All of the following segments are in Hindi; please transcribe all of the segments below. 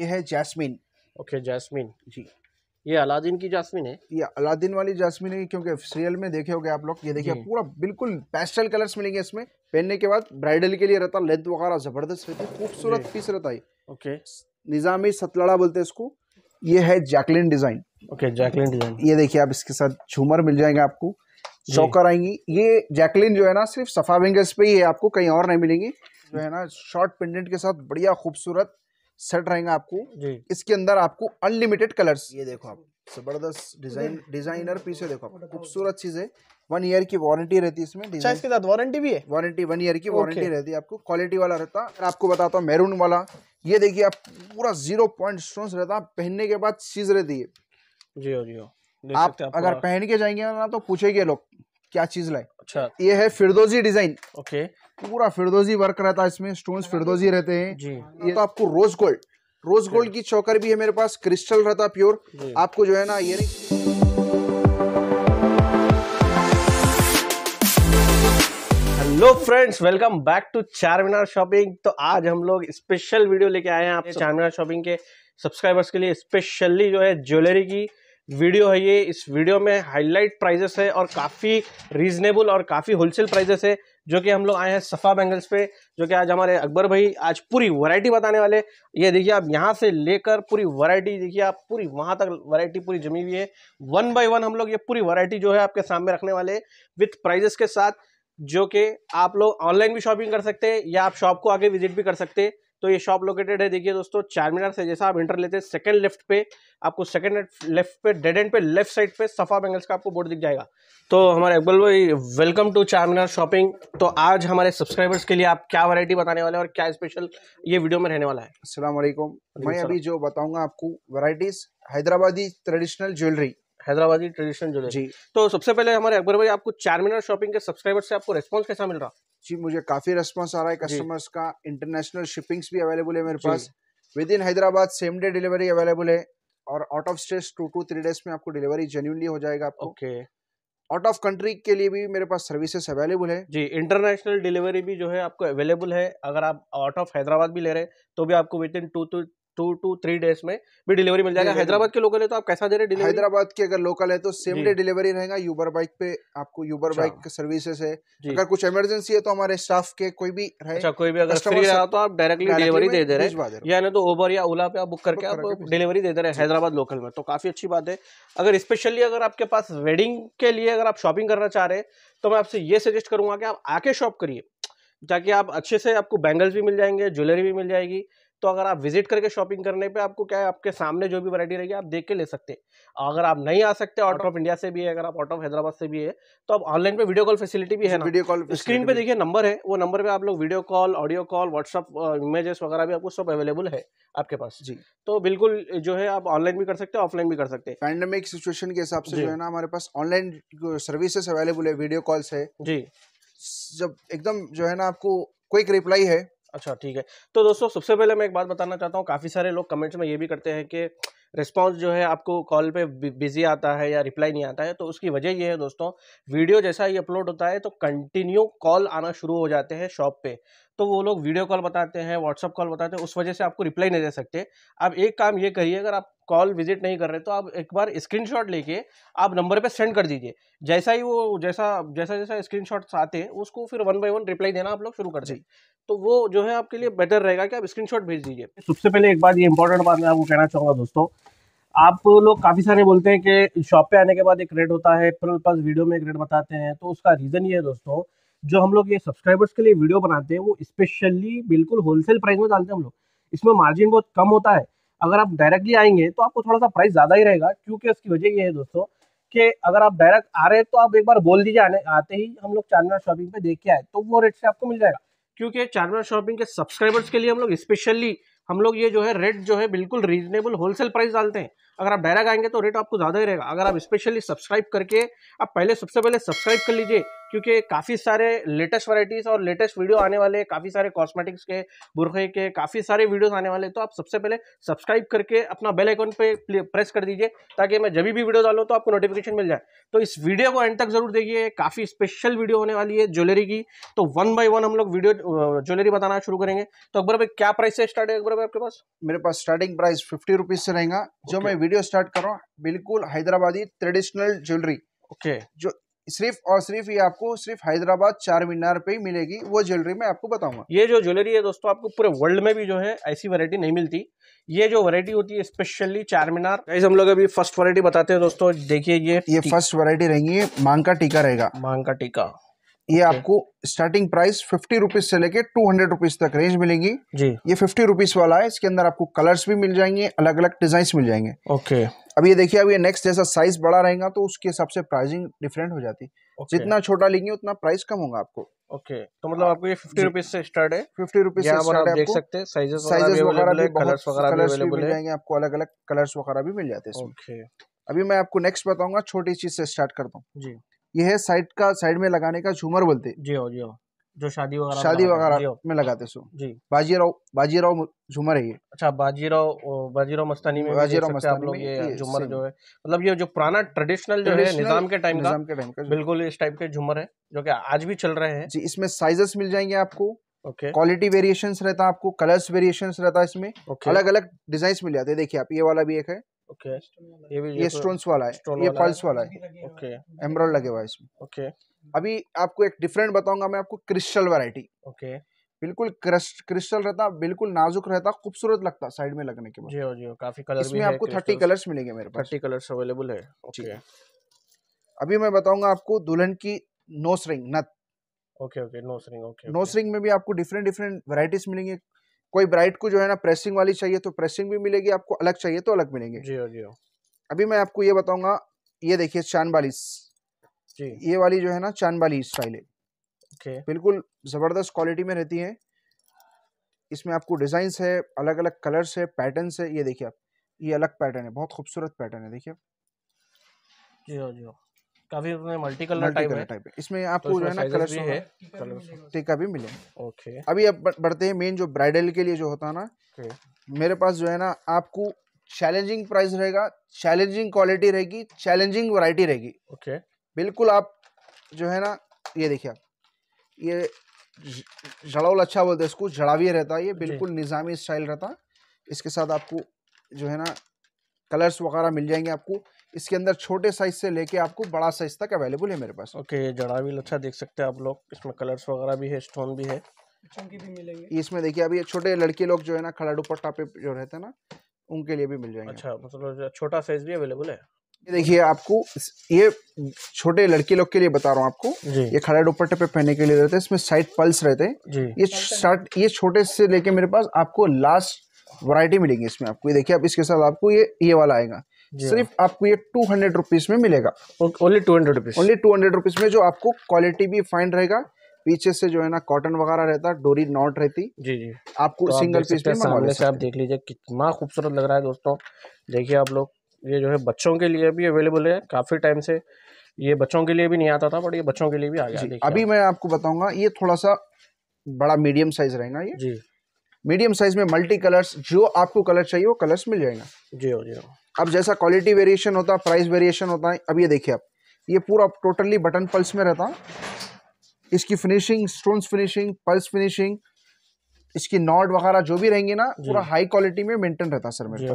ये है जैस्मिन ओके जैस्मिन जी ये अलादीन की जैस्मिन है ये अलादीन वाली जैस्मिन है क्योंकि सीरियल में देखे गए आप लोग ये देखिए पूरा बिल्कुल पेस्टल कलर्स मिलेंगे इसमें पहनने के बाद ब्राइडल के लिए रहता लेंथ वगैरह जबरदस्त रहती है खूबसूरत पीस रहता है ओके निजामी सतलड़ा बोलते हैं इसको ये है Jacqueline design okay Jacqueline design ये देखिए आप इसके साथ झूमर मिल जाएंगे आपको चौकर आएंगी ये जैकलिन जो है ना सिर्फ सफा वेंगर्स पे ही है आपको कहीं और नहीं मिलेंगी जो है ना शॉर्ट पेंडेंट के साथ बढ़िया खूबसूरत सेट रहेगा आपको जी इसके अंदर आपको अनलिमिटेड कलर्स ये देखो आप जबरदस्त डिजाइन डिजाइनर पीस है देखो खूबसूरत चीज है वन ईयर की वारंटी रहती है इसमें अच्छा, इसके साथ वारंटी भी है वारंटी वन ईयर की वारंटी रहती है आपको क्वालिटी वाला रहता है आपको बताता हूँ मेरून वाला ये देखिए आप पूरा जीरो पॉइंट स्टोन्स रहता पहनने के बाद चीज रहती है जी हो जी हो आप अगर पहन के जाएंगे ना तो पूछेंगे लोग क्या चीज लाए अच्छा ये है फिरदोजी डिजाइन ओके पूरा फिरदोजी वर्क रहता है इसमें स्टोन्स हाँ। फिरदोजी रहते हैं जी ये तो आपको रोज गोल्ड रोज गोल्ड की चौकर भी है मेरे पास क्रिस्टल रहता प्योर आपको जो है ना ये नहीं hello friends welcome back to Charminar shopping तो आज हम लोग स्पेशल वीडियो लेके आए हैं आप चार मीनार शॉपिंग के सब्सक्राइबर्स के लिए स्पेशली जो है ज्वेलरी की वीडियो है ये इस वीडियो में हाईलाइट प्राइजेस है और काफ़ी रीजनेबल और काफ़ी होलसेल प्राइजेस है जो कि हम लोग आए हैं सफ़ा बैंगल्स पे जो कि आज हमारे अकबर भाई आज पूरी वैरायटी बताने वाले ये देखिए आप यहाँ से लेकर पूरी वैरायटी देखिए आप पूरी वहाँ तक वैरायटी पूरी जमी हुई है वन बाय वन हम लोग ये पूरी वैरायटी जो है आपके सामने रखने वाले विथ प्राइजेस के साथ जो कि आप लोग ऑनलाइन भी शॉपिंग कर सकते हैं या आप शॉप को आगे विजिट भी कर सकते हैं तो ये शॉप लोकेटेड है देखिए दोस्तों चार मीनार से जैसा आप इंटर लेते हैं सेकंड लेफ्ट पे आपको सेकंड लेफ्ट पे डेड एंड पे लेफ्ट साइड पे सफा बैंगल्स का आपको बोर्ड दिख जाएगा तो हमारे अकबल भाई welcome to Charminar shopping तो आज हमारे सब्सक्राइबर्स के लिए आप क्या वरायटी बताने वाले और क्या स्पेशल ये वीडियो में रहने वाला है असला मैं अभी जो बताऊंगा आपको varieties Hyderabadi traditional jewellery Hyderabadi traditional jewellery तो सबसे पहले हमारे अकबर भाई आपको चार मीनार शॉपिंग के सब्सक्राइबर से आपको रिस्पॉन्स कैसा मिल रहा है जी मुझे काफी रेस्पॉन्स आ रहा है कस्टमर्स का इंटरनेशनल शिपिंग्स भी अवेलेबल है मेरे पास within Hyderabad same day delivery available है और out of state two to three days में आपको डिलीवरी जेन्यूनली हो जाएगा आपको ओके आउट ऑफ कंट्री के लिए भी मेरे पास सर्विसेज अवेलेबल है जी इंटरनेशनल डिलीवरी भी जो है आपको अवेलेबल है अगर आप आउट ऑफ हैदराबाद भी ले रहे हैं तो भी आपको within two to to to three days में भी डिलीवरी मिल जाएगा हैदराबाद के लोकल है तो आप कैसा दे रहे हैं हैदराबाद के अगर लोकल है तो सेम डे डिलीवरी रहेगा यूबर बाइक पे आपको यूबर बाइक सर्विसेज है अगर कुछ इमरजेंसी है तो हमारे स्टाफ के कोई भी अच्छा कोई भी अगर फ्री रहा तो आप डायरेक्टली डिलीवरी दे दे रहे हैं ना तो ओबर या ओला पे आप बुक करके आप डिलीवरी दे दे रहे हैं हैदराबाद लोकल में तो काफ़ी अच्छी बात है अगर स्पेशली अगर आपके पास वेडिंग के लिए अगर आप शॉपिंग करना चाह रहे हैं तो मैं आपसे ये सजेस्ट करूंगा कि आप आके शॉप करिए ताकि आप अच्छे से आपको बैंगल्स भी मिल जाएंगे ज्वेलरी भी मिल जाएगी तो अगर आप विजिट करके शॉपिंग करने पे आपको क्या है आपके सामने जो भी वैरायटी रहेगी आप देख के ले सकते हैं अगर आप नहीं आ सकते हाँ। आउट ऑफ इंडिया से भी है अगर आप आउट ऑफ हैदराबाद से भी है तो आप ऑनलाइन पे वीडियो कॉल फैसिलिटी भी है ना वीडियो कॉल स्क्रीन पे देखिए नंबर है वो नंबर पे आप लोग video call audio call WhatsApp images वगैरह भी आपको सब अवेलेबल है आपके पास जी तो बिल्कुल जो है आप ऑनलाइन भी कर सकते हैं ऑफलाइन भी कर सकते हैं पैंडमिक सिचुएशन के हिसाब से जो है ना हमारे पास ऑनलाइन सर्विसेस अवेलेबल है वीडियो कॉल्स है जी जब एकदम जो है ना आपको क्विक रिप्लाई है अच्छा ठीक है तो दोस्तों सबसे पहले मैं एक बात बताना चाहता हूँ काफ़ी सारे लोग कमेंट्स में ये भी करते हैं कि रिस्पॉन्स जो है आपको कॉल पे बिजी आता है या रिप्लाई नहीं आता है तो उसकी वजह ये है दोस्तों वीडियो जैसा ही अपलोड होता है तो कंटिन्यू कॉल आना शुरू हो जाते हैं शॉप पे तो वो लोग वीडियो कॉल बताते हैं व्हाट्सअप कॉल बताते हैं उस वजह से आपको रिप्लाई नहीं दे सकते आप एक काम ये करिए अगर आप कॉल विजिट नहीं कर रहे तो आप एक बार स्क्रीनशॉट लेके आप नंबर पे सेंड कर दीजिए जैसा ही वो जैसा जैसा जैसा स्क्रीनशॉट्स आते हैं उसको फिर वन बाई वन रिप्लाई देना आप लोग शुरू कर दीजिए तो वो जो है आपके लिए बेटर रहेगा कि आप स्क्रीनशॉट भेज दीजिए सबसे पहले एक बात ये इंपॉर्टेंट बात मैं आपको कहना चाहूँगा दोस्तों आप लोग काफ़ी सारे बोलते हैं कि शॉप पे आने के बाद एक रेट होता है फिर पास वीडियो में एक रेट बताते हैं तो उसका रीज़न ये है दोस्तों जो हम लोग ये सब्सक्राइबर्स के लिए वीडियो बनाते हैं वो स्पेशली बिल्कुल होलसेल प्राइस में डालते हैं हम लोग इसमें मार्जिन बहुत कम होता है अगर आप डायरेक्टली आएंगे तो आपको थोड़ा सा प्राइस ज़्यादा ही रहेगा क्योंकि उसकी वजह ये है दोस्तों कि अगर आप डायरेक्ट आ रहे हैं तो आप एक बार बोल दीजिए आने आते ही हम लोग चार शॉपिंग पे देख के आए तो वो रेट से आपको मिल जाएगा क्योंकि चार शॉपिंग के सब्सक्राइबर्स के लिए हम लोग स्पेशली हम लोग ये जो है रेट जो है बिल्कुल रीजनेबल होलसेल प्राइस डालते हैं अगर आप डायरेक्ट आएंगे तो रेट आपको ज़्यादा ही रहेगा अगर आप स्पेशली सब्सक्राइब करके आप पहले सबसे पहले सब्सक्राइब कर लीजिए क्योंकि काफ़ी सारे लेटेस्ट वराइटीज़ और लेटेस्ट वीडियो आने वाले काफ़ी सारे कॉस्मेटिक्स के बुरखे के काफ़ी सारे वीडियोस आने वाले तो आप सबसे पहले सब्सक्राइब करके अपना बेल आइकॉन पे प्रेस कर दीजिए ताकि मैं जब भी वीडियो डालूँ तो आपको नोटिफिकेशन मिल जाए तो इस वीडियो को एंड तक जरूर देखिए काफ़ी स्पेशल वीडियो होने वाली है ज्वेलरी की तो वन बाई वन हम लोग वीडियो ज्वेलरी बताना शुरू करेंगे तो अकबर भाई क्या प्राइस से स्टार्ट है अकबर भाई आपके पास मेरे पास स्टार्टिंग प्राइस फिफ्टी रुपीज़ से रहेगा जो मैं वीडियो स्टार्ट कर रहा हूँ बिल्कुल हैदराबादी ट्रेडिशनल ज्वेलरी ओके जो सिर्फ और सिर्फ ये आपको सिर्फ हैदराबाद चार मीनार पे ही मिलेगी वो ज्वेलरी मैं आपको बताऊंगा ये जो ज्वेलरी है दोस्तों आपको पूरे वर्ल्ड में भी जो है ऐसी वैरायटी नहीं मिलती ये जो वैरायटी होती है स्पेशली चार मीनार गाइस हम लोग अभी फर्स्ट वैरायटी बताते हैं दोस्तों देखिए ये ये फर्स्ट वैरायटी रहेंगी मांग का टीका रहेगा मांग का टीका ये okay. आपको स्टार्टिंग प्राइस फिफ्टी रुपीज से लेके टू हंड्रेड रुपीज तक रेंज मिलेंगी जी ये फिफ्टी रुपीज वाला है इसके अंदर आपको कलर्स भी मिल जाएंगे अलग अलग डिजाइन मिल जाएंगे ओके okay. अब ये देखिए अब ये नेक्स्ट जैसा साइज बड़ा रहेगा तो उसके हिसाब से प्राइसिंग डिफरेंट हो जाती okay. जितना छोटा लेंगे उतना प्राइस कम होगा आपको ओके okay. तो मतलब आपको ये फिफ्टी रुपीज से स्टार्ट है फिफ्टी रुपीज से आप देख सकते हैं साइजेस वगैरह मिल जाएंगे आपको अलग अलग कलर्स वगैरह भी मिल जाते हैं अभी मैं आपको नेक्स्ट बताऊंगा छोटी चीज से स्टार्ट करता हूँ जी ये है साइड का साइड में लगाने का झूमर बोलते जी हो जी हो जो शादी वगैरह शादी वगैरह में लगाते सो जी बाजीराव बाजीराव झूमर है ये अच्छा बाजीराव बाजीराव मस्तानी में बाजीराव मस्तानी आप लोग ये झूमर जो है मतलब ये जो पुराना ट्रेडिशनल जो है निजाम के टाइम निजाम के टाइम का बिल्कुल इस टाइप के झूमर है जो कि आज भी चल रहे हैं जी इसमें साइजेस मिल जाएंगे आपको ओके क्वालिटी वेरिएशन रहता है आपको कलर्स वेरिएशन रहता है इसमें अलग अलग डिजाइन मिल जाते हैं देखिए आप ये वाला भी एक है ओके ये भी ये स्टोन्स वाला है ये पल्स वाला है ओके एमरल लगे हुआ है इसमें ओके अभी आपको एक डिफरेंट बताऊंगा मैं आपको क्रिस्टल वैरायटी ओके बिल्कुल क्रिस्टल रहता बिल्कुल नाजुक रहता खूबसूरत लगता साइड में लगने के बाद जी जी काफी कलर इसमें आपको थर्टी कलर्स मिलेंगे मेरे पास थर्टी कलर्स अवेलेबल है ओके अभी मैं बताऊंगा आपको दुल्हन की नोस रिंग नथ okay okay nose ring okay nose ring में भी आपको डिफरेंट डिफरेंट वैरायटीज मिलेंगे कोई ब्राइट को जो है ना प्रेसिंग वाली चाहिए तो प्रेसिंग भी मिलेगी आपको अलग चाहिए तो अलग मिलेंगे जी हाँ, जी हाँ। अभी मैं आपको ये बताऊंगा ये देखिए चांदबालिस जी ये वाली जो है ना चांदबाली स्टाइल है बिल्कुल ज़बरदस्त क्वालिटी में रहती है इसमें आपको डिजाइन है अलग अलग कलर्स है पैटर्न है ये देखिए आप ये अलग पैटर्न है बहुत खूबसूरत पैटर्न है देखिए जी हाँ, जी काफी मल्टी कलर टाइप है टाइप इसमें आपको तो जो है ना कलर है टीका भी मिलेगा ओके अभी अब बढ़ते हैं मेन जो ब्राइडल के लिए जो होता है ना मेरे पास जो है ना आपको चैलेंजिंग प्राइस रहेगा चैलेंजिंग क्वालिटी रहेगी चैलेंजिंग वैरायटी रहेगी ओके बिल्कुल आप जो है ना ये देखिए आप ये जड़ाउल अच्छा बोलते हैं इसको जड़ावी रहता है ये बिल्कुल निज़ामी स्टाइल रहता है इसके साथ आपको जो है ना कलर्स वगैरह मिल जाएंगे आपको इसके अंदर छोटे साइज से लेके आपको बड़ा साइज तक अवेलेबल है मेरे पास ओके जड़ा भी अच्छा देख सकते हैं आप लोग इसमें कलर्स वगैरह भी है स्टोन भी है भी इसमें देखिए अभी छोटे लड़के लोग जो है ना खड़ा दुपट्टा पे जो रहते हैं ना उनके लिए भी मिल जाएंगे अच्छा मतलब छोटा साइज भी अवेलेबल है देखिए आपको ये छोटे लड़के लोग के लिए बता रहा हूँ आपको ये खड़ा दुपट्टे पे पहनने के लिए रहते हैं इसमें साइड पल्स रहते हैं ये शर्ट ये छोटे से लेके मेरे पास आपको लास्ट वरायटी मिलेगी इसमें आपको ये देखिए अब इसके साथ आपको ये ये वाला आएगा सिर्फ आपको ये टू हंड्रेड रुपीज़ में मिलेगा only two hundred rupees only two hundred rupees में जो आपको क्वालिटी भी फाइन रहेगा पीछे से जो है ना कॉटन वगैरह रहता डोरी नॉट रहती जी जी आपको तो सिंगल आप पीस में सामने से आप देख लीजिए कितना खूबसूरत लग रहा है दोस्तों देखिए आप लोग ये जो है बच्चों के लिए भी अवेलेबल है काफ़ी टाइम से ये बच्चों के लिए भी नहीं आता था बट ये बच्चों के लिए भी आ गया अभी मैं आपको बताऊंगा ये थोड़ा सा बड़ा मीडियम साइज रहेगा ये जी मीडियम साइज में मल्टी कलर्स जो आपको कलर चाहिए वो कलर्स मिल जाएगा जी हो जी हो अब जैसा क्वालिटी वेरिएशन होता है प्राइस वेरिएशन होता है अब ये देखिए आप ये पूरा टोटली बटन पल्स में रहता इसकी फिनिशिंग स्टोन्स फिनिशिंग पल्स फिनिशिंग इसकी नॉट वगैरह जो भी रहेंगे ना पूरा हाई क्वालिटी में मेंटेन रहता सर मेरे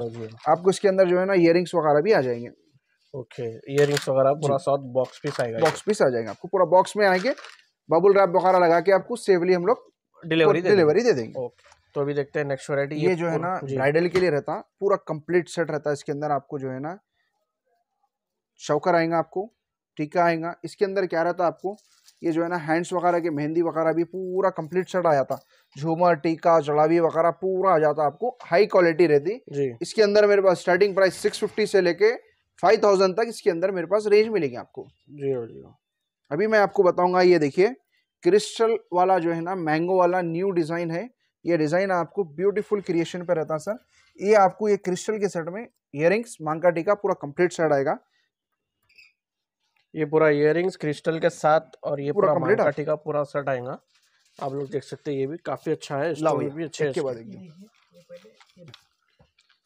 आपको इसके अंदर जो है ना इयरिंग्स वगैरह भी आ जाएंगे ओके इयरिंग्स वगैरह पूरा साथ बॉक्स पीस आएगा बॉक्स पीस आ जाएगा आपको पूरा बॉक्स में आएंगे बबुल रैप वगैरह लगा के आपको सेफली हम लोग डिलीवरी डिलीवरी दे देंगे तो अभी देखते हैं नेक्स्ट वरायटी ये, जो है ना ब्राइडल के लिए रहता पूरा कंप्लीट सेट रहता है इसके अंदर आपको जो है ना शौकर आएगा आपको टीका आएगा इसके अंदर क्या रहता है आपको ये जो है ना हैंड्स वगैरह के मेहंदी वगैरह भी पूरा कंप्लीट सेट आ जाता झूमर टीका जड़ावी वगैरह पूरा आ जाता आपको हाई क्वालिटी रहती जी इसके अंदर मेरे पास स्टार्टिंग प्राइस सिक्स फिफ्टी से लेके फाइव थाउजेंड तक इसके अंदर मेरे पास रेंज मिलेगी आपको जी जी अभी मैं आपको बताऊंगा ये देखिए क्रिस्टल वाला जो है ना मैंगो वाला न्यू डिज़ाइन है ये डिज़ाइन आपको ब्यूटीफुल क्रिएशन पे रहता सर ये आपको ये क्रिस्टल के सेट में इयर रिंग्स मांगा टीका पूरा कंप्लीट सेट आएगा ये पूरा इयरिंग्स क्रिस्टल के साथ और ये पूरा मांगा टीका पूरा सेट आएगा आप लोग देख सकते हैं ये भी काफ़ी अच्छा है लाओ ये भी अच्छे इसके बाद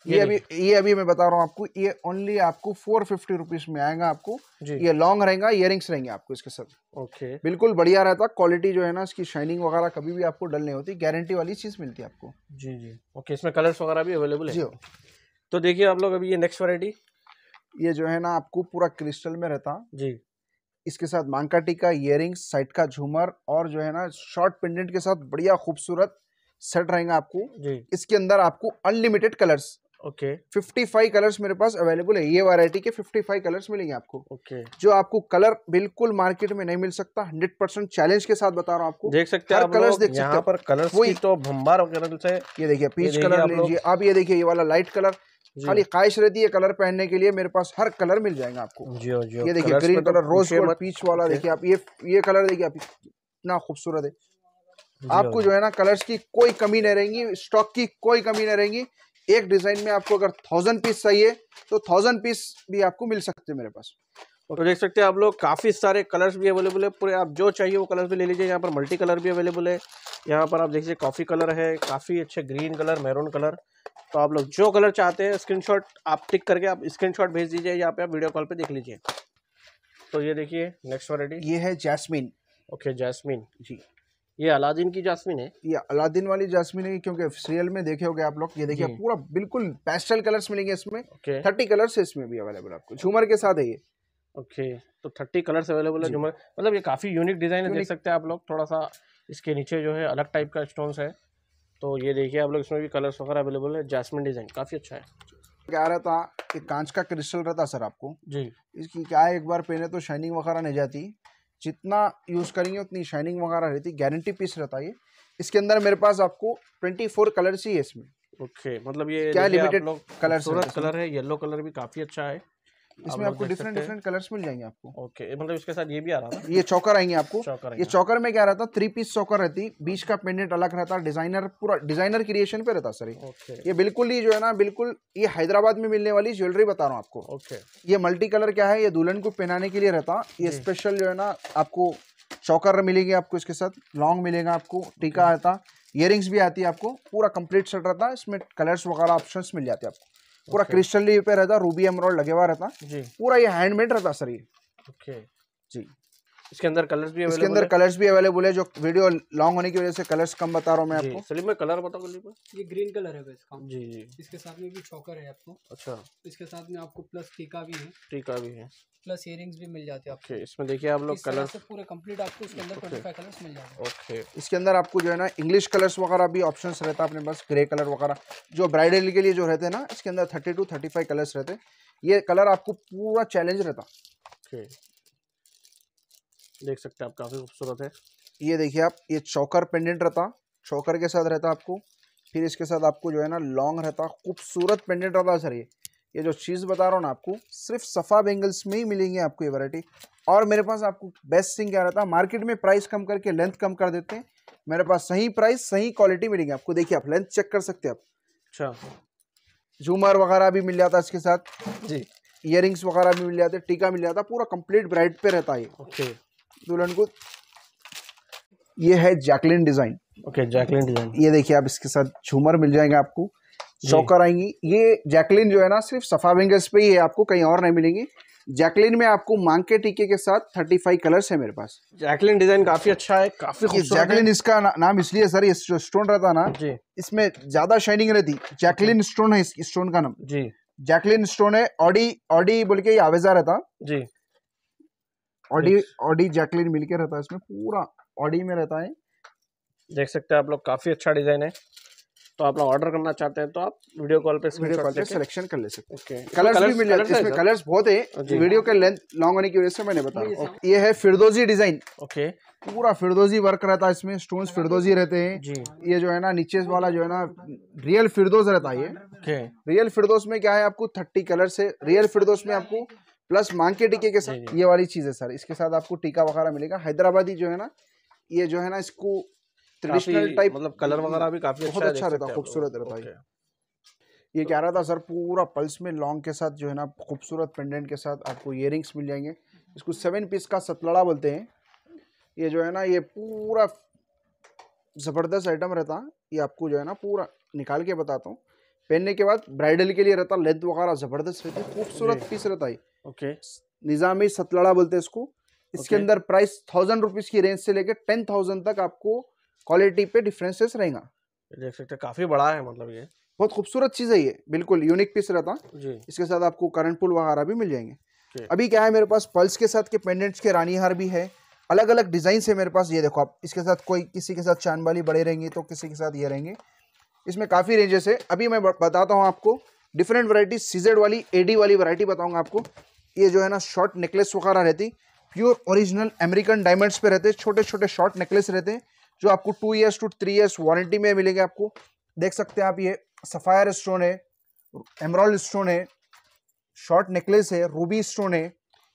ये, अभी ये अभी मैं बता रहा हूँ आपको ये ओनली आपको फोर फिफ्टी रुपीज में आएगा आपको ये लॉन्ग रहेगा इयरिंग्स रहेंगे आपको इसके साथ ओके बिल्कुल बढ़िया रहता क्वालिटी जो है ना इसकी शाइनिंग वगैरह कभी भी आपको डल नहीं होती गारंटी वाली चीज मिलती है आपको जी जी ओके इसमें कलर्स वगैरह भी अवेलेबल है तो देखिए आप लोग अभी ये नेक्स्ट वरायटी ये जो है ना आपको पूरा क्रिस्टल में रहता जी इसके साथ मांका टीका इयरिंग्स साइड का झूमर और जो है ना शॉर्ट पेंडेंट के साथ बढ़िया खूबसूरत सेट रहेगा आपको जी इसके अंदर आपको unlimited colours okay fifty five colour मेरे पास अवेलेबल है ये वैरायटी के फिफ्टी फाइव कलर मिलेंगे आपको ओके okay. जो आपको कलर बिल्कुल मार्केट में नहीं मिल सकता हंड्रेड परसेंट चैलेंज के साथ बता रहा हूँ आपको देख सकते हैं कलर देख सकते हैं कलर वही तो भम्बार वगैरह ये देखिए पीच कलर लीजिए आप ये देखिए ये वाला लाइट कलर खाली ख्वाहिश रहती है कलर पहनने के लिए मेरे पास हर कलर मिल जाएगा आपको जी जी ये देखिए green colour rose colour peach वाला देखिए आप ये ये कलर देखिए आप इतना खूबसूरत है आपको जो है ना कलर्स की कोई कमी नहीं रहेगी स्टॉक की कोई कमी नहीं रहेगी एक डिज़ाइन में आपको अगर थाउजेंड पीस चाहिए तो थाउजेंड पीस भी आपको मिल सकते हैं मेरे पास तो देख सकते हैं आप लोग काफ़ी सारे कलर्स भी अवेलेबल है पूरे आप जो चाहिए वो कलर्स भी ले लीजिए यहाँ पर मल्टी कलर भी अवेलेबल है यहाँ पर आप देखिए कॉफ़ी कलर है काफ़ी अच्छे ग्रीन कलर मैरून कलर तो आप लोग जो कलर चाहते हैं स्क्रीनशॉट आप टिक करके आप स्क्रीनशॉट भेज दीजिए यहाँ पे आप वीडियो कॉल पर देख लीजिए तो ये देखिए नेक्स्ट वराइटी ये है जैसमिन ओके जैसमिन जी ये अलादीन की जासमिन है ये अलादीन वाली जासमिन है क्योंकि सीरियल में देखे गए आप लोग ये देखिए पूरा बिल्कुल पेस्टल कलर्स मिलेंगे इसमें थर्टी कलर्स इसमें भी अवेलेबल आपको झूमर के साथ है ये ओके तो थर्टी कलर्स अवेलेबल है झूमर मतलब ये काफ़ी यूनिक डिज़ाइन है देख सकते हैं आप लोग थोड़ा सा इसके नीचे जो है अलग टाइप का स्टोन है तो ये देखिए आप लोग इसमें भी कलर्स वगैरह अवेलेबल है जैस्मिन डिज़ाइन काफ़ी अच्छा है क्या रहा था एक कांच का क्रिस्टल रहता सर आपको जी इसकी क्या है एक बार पहने तो शाइनिंग वगैरह नहीं जाती जितना यूज़ करेंगे उतनी शाइनिंग वगैरह रहती गारंटी पीस रहता है ये इसके अंदर मेरे पास आपको ट्वेंटी फोर कलर्स ही है इसमें ओके okay, मतलब ये क्या लिमिटेड कलर कलर है येलो कलर भी काफ़ी अच्छा है इसमें आपको डिफरेंट डिफरेंट कलर्स मिल जाएंगे आपको ओके मतलब इसके साथ ये भी आ रहा था ये चौकर आएंगे आपको चौकर ये चौकर में क्या रहता थ्री पीस चौकर रहती बीच का पेंडेंट अलग रहता डिजाइनर पूरा डिजाइनर क्रिएशन पे रहता सर ये बिल्कुल ही जो है ना बिल्कुल ये हैदराबाद में मिलने वाली ज्वेलरी बता रहा हूँ आपको ओके ये मल्टी कलर क्या है ये दुल्हन को पहनाने के लिए रहता ये स्पेशल जो है ना आपको चौकर मिलेगी आपको इसके साथ लॉन्ग मिलेगा आपको टीका रहता इयर भी आती है आपको पूरा कम्प्लीट सेट रहता है इसमें कलर्स वगैरह ऑप्शन मिल जाते आपको पूरा क्रिस्टल पे रहता रूबी एमरोड लगे हुआ रहता पूरा ये हैंडमेड रहता सर ये ओके जी इसके अंदर कलर्स भी इसके अंदर कलर्स भी अवेलेबल है जो वीडियो लॉन्ग होने की वजह से कलर्स कम बता रहा हूँ मैं आपको सलीम में कलर बताऊँ ये ग्रीन कलर है इसका जी जी इसके साथ में भी चौकर है आपको अच्छा इसके साथ में आपको प्लस टीका भी है टीका भी है प्लस इयरिंग्स भी मिल जाते हैं आपको इसमें देखिए आप लोग कलर पूरे कंप्लीट आपको इसके अंदर ट्वेंटी कलर्स मिल जाते हैं ओके इसके अंदर आपको जो है ना इंग्लिश कलर्स वगैरह भी ऑप्शंस रहता है अपने पास ग्रे कलर वगैरह जो ब्राइडल के लिए जो रहते हैं ना इसके अंदर thirty two thirty five colours रहते हैं ये कलर आपको पूरा चैलेंज रहता देख सकते हैं आप काफ़ी खूबसूरत है ये देखिए आप ये चौकर पेंडेंट रहता चौकर के साथ रहता आपको फिर इसके साथ आपको जो है ना लॉन्ग रहता खूबसूरत पेंडेंट रहता सर ये ये जो चीज़ बता रहा हूँ ना आपको सिर्फ सफ़ा बेंगल्स में ही मिलेंगे आपको ये वैरायटी और मेरे पास आपको बेस्ट थिंग क्या रहता है मार्केट में प्राइस कम करके लेंथ कम कर देते हैं मेरे पास सही प्राइस सही क्वालिटी मिलेगी आपको देखिए आप लेंथ चेक कर सकते हैं आप अच्छा झूमर वगैरह भी मिल जाता है इसके साथ जी इयर वगैरह भी मिल जाते टीका मिल जाता पूरा कंप्लीट ब्राइट पे रहता है ओके दुल्हन को ये है Jacqueline design okay Jacqueline design ये देखिए आप इसके साथ झूमर मिल जाएंगे आपको चौकर आएंगी ये जैकलिन जो है ना सिर्फ सफा वेंगर्स पे ही है आपको कहीं और नहीं मिलेंगी जैकलिन में आपको मांग के टीके के साथ थर्टी फाइव कलर है मेरे पास जैकलिन डिजाइन काफी अच्छा है काफी जैकलिन इसका ना, नाम इसलिए सर ये स्टोन रहता ना जी इसमें ज्यादा शाइनिंग रहती जैकलिन स्टोन है इस स्टोन का नाम जी जैकलिन स्टोन है ऑडी ऑडी बोल के ये आवेजा रहता जी ऑडी ऑडी जैकलिन मिलके रहता है इसमें पूरा ऑडी में रहता है देख सकते हैं आप लोग काफ़ी अच्छा डिज़ाइन है तो आप लोग ऑर्डर करना चाहते हैं तो आप वीडियो कॉल पे वीडियो सिलेक्शन कर ले सकते हैं okay. कलर्स, भी मिल जाते हैं इसमें कलर्स बहुत है वीडियो हाँ के लेंथ लॉन्ग होने की वजह से मैंने बताया ये है फिरदोजी डिजाइन ओके पूरा फिरदोजी वर्क रहता है इसमें स्टोन फिरदोजी रहते हैं ये जो है ना नीचे वाला जो है ना रियल फिरदोज रहता है ये रियल फिरदोज में क्या है आपको थर्टी कलर है रियल फिरदोज में आपको प्लस मांग के टीके के साथ ये वाली चीज़ है सर इसके साथ आपको टीका वगैरह मिलेगा हैदराबादी जो है ना ये जो है ना इसको ट्रेडिशनल टाइप मतलब कलर वगैरह भी काफी बहुत अच्छा, अच्छा रहता है खूबसूरत रहता है ये कह रहा तो था सर पूरा पल्स में लॉन्ग के साथ जो है ना खूबसूरत पेंडेंट के साथ आपको इयर मिल जाएंगे इसको सेवन पीस का सतलड़ा बोलते हैं ये जो है ना ये पूरा ज़बरदस्त आइटम रहता ये आपको जो है ना पूरा निकाल के बताता हूँ पहनने के बाद ब्राइडल के लिए रहता लेंथ वगैरह जबरदस्त रहती है खूबसूरत पीस रहता है ओके निजामी सतलड़ा बोलते हैं इसको इसके अंदर प्राइस थाउजेंड रुपीज की रेंज से लेकर टेन थाउजेंड तक आपको क्वालिटी पे डिफरेंसेस रहेगा देख सकते हैं काफी बड़ा है मतलब ये बहुत खूबसूरत चीज है ये बिल्कुल यूनिक पीस रहता इसके साथ आपको करंट पुल वगैरह भी मिल जाएंगे अभी क्या है मेरे पास पल्स के साथ के पेंडेंट्स के रानी हार भी है अलग अलग डिजाइन है मेरे पास ये देखो आप इसके साथ कोई किसी के साथ चांदबाली बड़े रहेंगे तो किसी के साथ ये रहेंगे इसमें काफ़ी रेंजेस है अभी मैं बताता हूँ आपको डिफरेंट वरायटी सीजेड वाली एडी वाली वरायटी बताऊँगा आपको ये जो है ना शॉर्ट नेकलेस वगैरह रहती प्योर ओरिजिनल अमेरिकन डायमंड्स पे रहते छोटे छोटे शॉर्ट नेकलेस रहते हैं जो आपको two years two three years warranty में मिलेंगे आपको देख सकते हैं आप ये सफ़ायर स्टोन है एमरॉल स्टोन है शॉर्ट नेकलेस है रूबी स्टोन है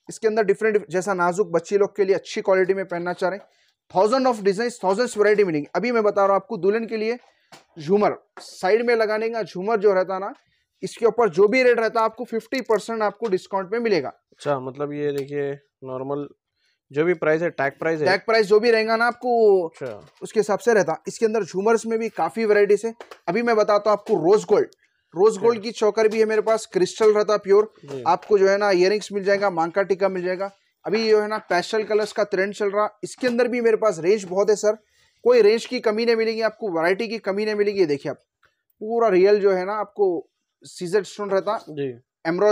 इसके अंदर डिफरेंट जैसा नाजुक बच्चे लोग के लिए अच्छी क्वालिटी में पहनना चाह रहे हैं thousand of design thousands variety मिलेंगी अभी मैं बता रहा हूँ आपको दुल्हन के लिए झूमर साइड में लगाने का झूमर जो रहता ना इसके ऊपर जो भी रेट रहता आपको फिफ्टी परसेंट आपको डिस्काउंट में मिलेगा अच्छा मतलब ये देखिए नॉर्मल जो भी प्राइस है टैग प्राइस है टैग प्राइस जो भी रहेगा ना आपको अच्छा। उसके हिसाब से रहता इसके अंदर झूमर्स में भी काफी वेराइटीज है अभी मैं बताता हूँ आपको रोज गोल्ड रोज गोल्ड की चौकर भी है मेरे पास क्रिस्टल रहता प्योर आपको जो है ना इयर मिल जाएगा मांका टिक्का मिल जाएगा अभी जो है ना पैस्टल कलर्स का ट्रेंड चल रहा इसके अंदर भी मेरे पास रेंज बहुत है सर कोई रेंज की कमी नहीं मिलेगी आपको वैरायटी की कमी नहीं मिलेगी देखिए आप पूरा रियल जो है ना आपको सीजेड स्टोन रहता जी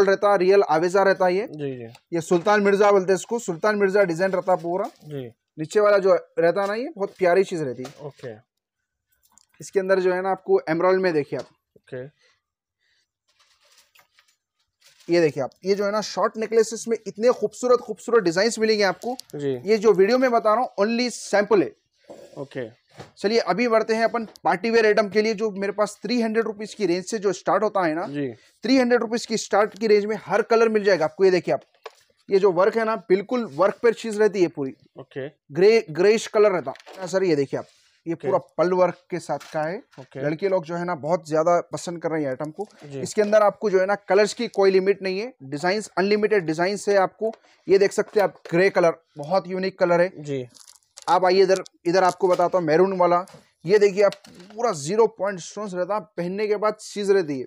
रहता रियल आवेजा रहता ये जी ये सुल्तान मिर्जा बोलते हैं इसको सुल्तान मिर्जा डिजाइन रहता पूरा जी नीचे वाला जो रहता ना ये बहुत प्यारी चीज रहती है ओके इसके अंदर जो है ना आपको एमरोल्ड में देखिए आप ओके ये देखिए आप ये जो है ना शॉर्ट नेकलेसेस में इतने खूबसूरत खूबसूरत डिजाइन मिलेंगे आपको ये जो वीडियो में बता रहा हूँ ओनली सैंपल है ओके okay. चलिए अभी बढ़ते हैं अपन पार्टी वेयर आइटम के लिए जो मेरे पास थ्री हंड्रेड रुपीज की रेंज से जो स्टार्ट होता है ना थ्री हंड्रेड रुपीज की स्टार्ट की रेंज में हर कलर मिल जाएगा आपको ये देखिए आप ये जो वर्क है ना बिल्कुल वर्क पर चीज रहती है पूरी ओके ग्रे ग्रेश कलर रहता है हाँ, सर ये देखिए आप ये okay. पूरा पल वर्क के साथ का है okay. लड़के लोग जो है ना बहुत ज्यादा पसंद कर रहे हैं आइटम को इसके अंदर आपको जो है ना कलर्स की कोई लिमिट नहीं है डिजाइन अनलिमिटेड डिजाइन है आपको ये देख सकते हैं आप ग्रे कलर बहुत यूनिक कलर है जी आप आइए इधर इधर आपको बताता हूँ मैरून वाला ये देखिए आप पूरा जीरो पॉइंट स्टोन रहता है पहनने के बाद चीज रहती है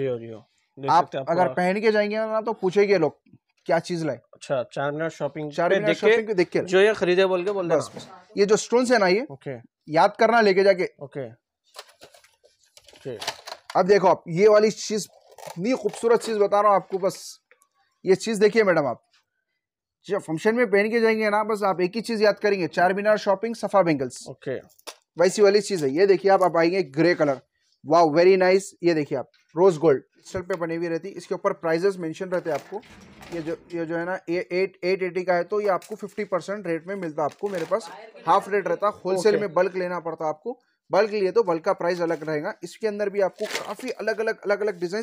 जी जी आप अगर पहन के जाएंगे ना तो पूछेंगे लोग क्या चीज लाए अच्छा Charminar shopping Charminar shopping देख के जो ये खरीदे बोल के बोल बस ये जो स्टोन है ना ये ओके याद करना लेके जाके ओके अब देखो आप ये वाली चीज इतनी खूबसूरत चीज बता रहा हूँ आपको बस ये चीज देखिए मैडम आप जब फंक्शन में पहन के जाएंगे ना बस आप एक ही चीज याद करेंगे Charminar shopping Safa bangles okay वैसी वाली चीज है ये देखिए आप आप आएंगे ग्रे कलर वाह वेरी नाइस ये देखिए आप रोज गोल्ड स्टल पे बनी हुई रहती इसके ऊपर प्राइजेस मेंशन रहते हैं आपको ये जो ये जो है ना ये एट एट एटी का है तो ये आपको फिफ्टी परसेंट रेट में मिलता आपको मेरे पास हाफ रेट रहता होलसेल में बल्क लेना पड़ता आपको बल्क लिए तो बल्क का प्राइस अलग रहेगा इसके अंदर भी आपको काफ़ी अलग अलग अलग अलग डिज़ाइन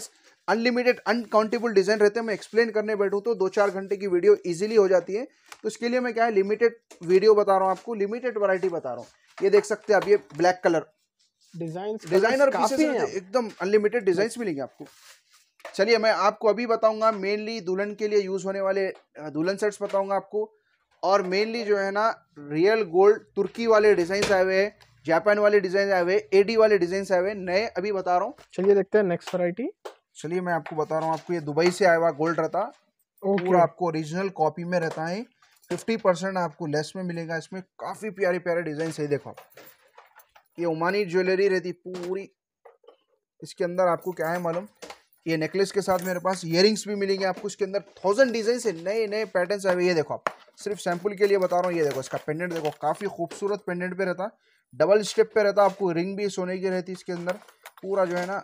अनलिमिटेड अनकाउंटेबल डिज़ाइन रहते हैं मैं एक्सप्लेन करने बैठूँ तो दो चार घंटे की वीडियो इजीली हो जाती है तो इसके लिए मैं क्या है लिमिटेड वीडियो बता रहा हूँ आपको लिमिटेड वैरायटी बता रहा हूँ ये देख सकते हैं आप ये ब्लैक कलर डिजाइन डिजाइनर है एकदम अनलिमिटेड डिजाइन मिलेंगे आपको चलिए मैं आपको अभी बताऊंगा मेनली दुल्हन के लिए यूज होने वाले दुल्हन सेट्स बताऊंगा आपको और मेनली जो है ना रियल गोल्ड तुर्की वाले डिजाइन आए हुए हैं जापान वाले डिजाइन आए हुए एडी वाले डिजाइन आए हुए नए अभी बता रहा हूँ चलिए देखते हैं नेक्स्ट वरायटी चलिए मैं आपको बता रहा हूँ आपको ये दुबई से आया हुआ गोल्ड रहता पूरा आपको ओरिजिनल कॉपी में रहता है फिफ्टी परसेंट आपको लेस में मिलेगा इसमें काफ़ी प्यारे प्यारे डिज़ाइन सही देखो ये ओमानी ज्वेलरी रहती पूरी इसके अंदर आपको क्या है मालूम ये नेकलेस के साथ मेरे पास इयरिंग्स भी मिलेंगे आपको इसके अंदर थाउजेंड डिजाइन से नए नए पैटर्न आए हुए ये देखो आप सिर्फ सैंपल के लिए बता रहा हूँ ये देखो इसका पेंडेंट देखो काफ़ी खूबसूरत पेंडेंट पे रहता डबल स्टेप पे रहता आपको रिंग भी सोने की रहती इसके अंदर पूरा जो है ना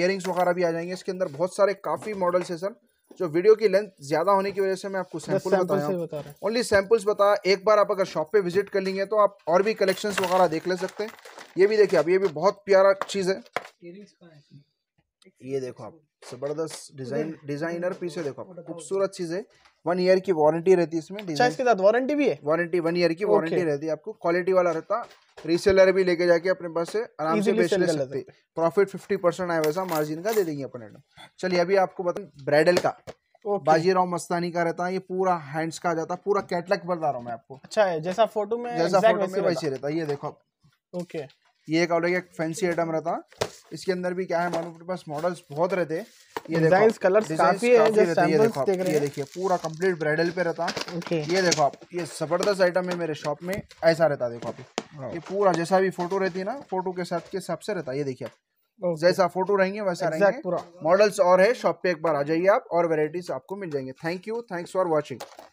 ईयरिंग्स वगैरह भी आ जाएंगे इसके अंदर बहुत सारे काफ़ी मॉडल्स है सर जो वीडियो की लेंथ ज़्यादा होने की वजह से मैं आपको सैंपल बताया ओनली सैंपल्स बताया एक बार आप अगर शॉप पे विजिट कर लेंगे तो आप और भी कलेक्शंस वगैरह देख ले सकते हैं ये भी देखिए आप ये भी बहुत प्यारा चीज़ है ये देखो आप जबरदस्त डिजाइन डिजाइनर पीस है देखो खूबसूरत चीज है वन ईयर की वारंटी रहती है इसमें अच्छा, इसके साथ वारंटी भी है वारंटी वन ईयर की वारंटी रहती है आपको क्वालिटी वाला रहता रीसेलर भी लेके जाके अपने पास से आराम से बेच ले सकते प्रॉफिट फिफ्टी परसेंट आया वैसा मार्जिन का दे देंगे अपने चलिए अभी आपको बता ब्राइडल का Okay. बाजीराव मस्तानी का रहता है ये पूरा हैंड्स का जाता है पूरा कैटलॉग बता रहा हूँ मैं आपको अच्छा है जैसा फोटो में जैसा फोटो में वैसे रहता है ये देखो ओके okay. ये एक अलग एक फैंसी आइटम रहता इसके अंदर भी क्या है मालूम अपने पास मॉडल्स बहुत रहते ये डिजाइन्स कलर्स काफी है जो ये देखो ये देखिए पूरा कंप्लीट ब्राइडल पे रहता ये देखो आप ये जबरदस्त आइटम है मेरे शॉप में ऐसा रहता देखो आप ये पूरा जैसा भी फोटो रहती है ना फोटो के साथ के हिसाब से रहता ये देखिए आप जैसा फोटो रहेंगे वैसा रहेंगे मॉडल्स और है शॉप पे एक बार आ जाइए आप और वेराइटीज आपको मिल जाएंगे thank you thanks for watching